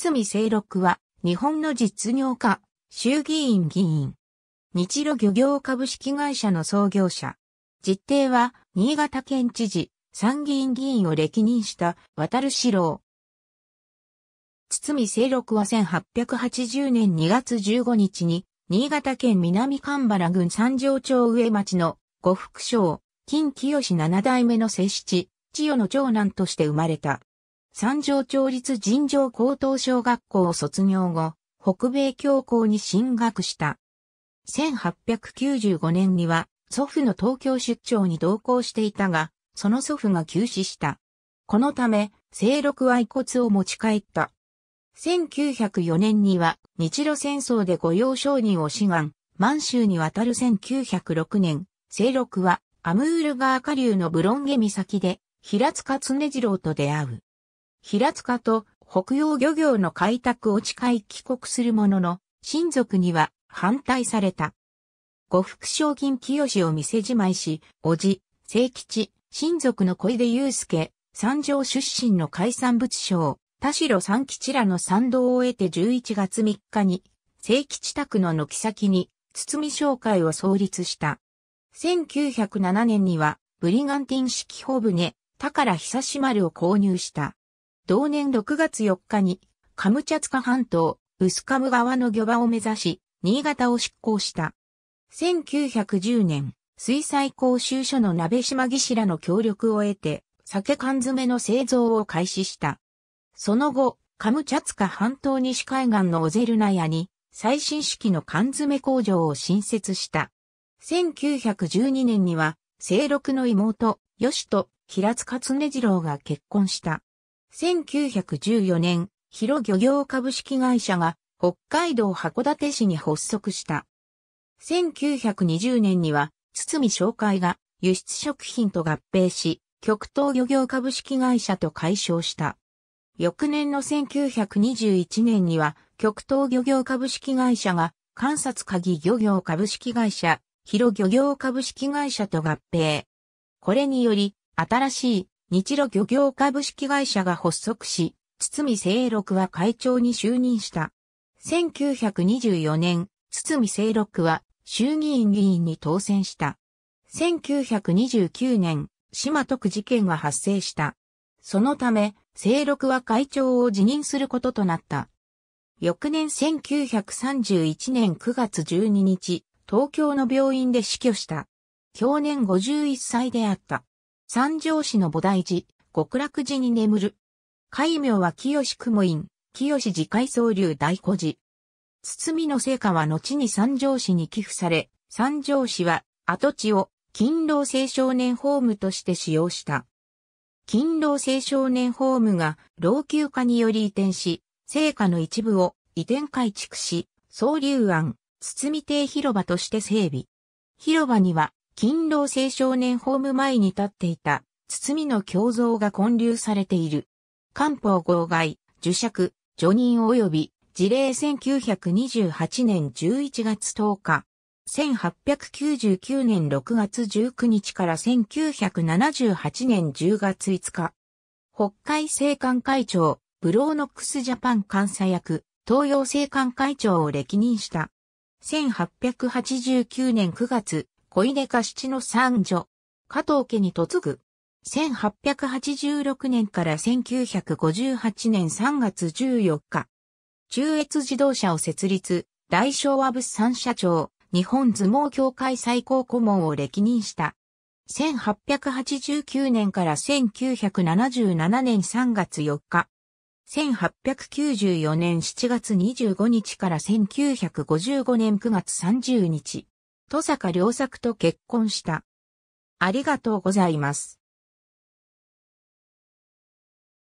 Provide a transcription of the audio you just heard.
堤清六は、日本の実業家、衆議院議員。日露漁業株式会社の創業者。実定は、新潟県知事、参議院議員を歴任した、渡る志郎。堤清六は1880年2月15日に、新潟県南蒲原郡三条町上町の呉福省、金清七代目の摂七、千代の長男として生まれた。三条町立尋常高等小学校を卒業後、北米教皇に進学した。1895年には祖父の東京出張に同行していたが、その祖父が急死した。このため、清六は遺骨を持ち帰った。1904年には日露戦争で御用商人を志願、満州に渡る1906年、清六はアムール川下流のブロンゲ岬で平塚常次郎と出会う。平塚と北洋漁業の開拓を誓い帰国するものの、親族には反対された。呉服商金清を店じまいし、叔父、清吉、親族の小出祐介、三条出身の海産物商、田代三吉らの賛同を得て11月3日に、清吉宅の軒先に、堤商会を創立した。1907年には、ブリガンティン式帆船、宝久志丸を購入した。同年6月4日に、カムチャツカ半島、ウスカム川の漁場を目指し、新潟を執行した。1910年、水彩講習所の鍋島義士らの協力を得て、酒缶詰の製造を開始した。その後、カムチャツカ半島西海岸のオゼルナヤに、最新式の缶詰工場を新設した。1912年には、清六の妹、吉と平津勝根次郎が結婚した。1914年、広漁業株式会社が北海道函館市に発足した。1920年には、堤商会が輸出食品と合併し、極東漁業株式会社と解消した。翌年の1921年には、極東漁業株式会社が、観察鍵漁業株式会社、広漁業株式会社と合併。これにより、新しい日露漁業株式会社が発足し、堤清六は会長に就任した。1924年、堤清六は衆議院議員に当選した。1929年、島徳事件が発生した。そのため、清六は会長を辞任することとなった。翌年1931年9月12日、東京の病院で死去した。去年51歳であった。三条市の菩提寺、極楽寺に眠る。戒名は清雲院、清寺海総流大古寺。包の成果は後に三条市に寄付され、三条市は跡地を勤労青少年ホームとして使用した。勤労青少年ホームが老朽化により移転し、成果の一部を移転改築し、総流案、包み広場として整備。広場には勤労青少年ホーム前に立っていた、みの胸像が混流されている。官報号外、受釈、除任及び、事例1928年11月10日。1899年6月19日から1978年10月5日。北海政官会長、ブローノックスジャパン監査役、東洋政官会長を歴任した。1889年9月、小出家七の三女、加藤家に嫁ぐ。1886年から1958年3月14日、中越自動車を設立、大昭和物産社長、日本相撲協会最高顧問を歴任した。1889年から1977年3月4日、1894年7月25日から1955年9月30日、戸坂良作と結婚した。ありがとうございます。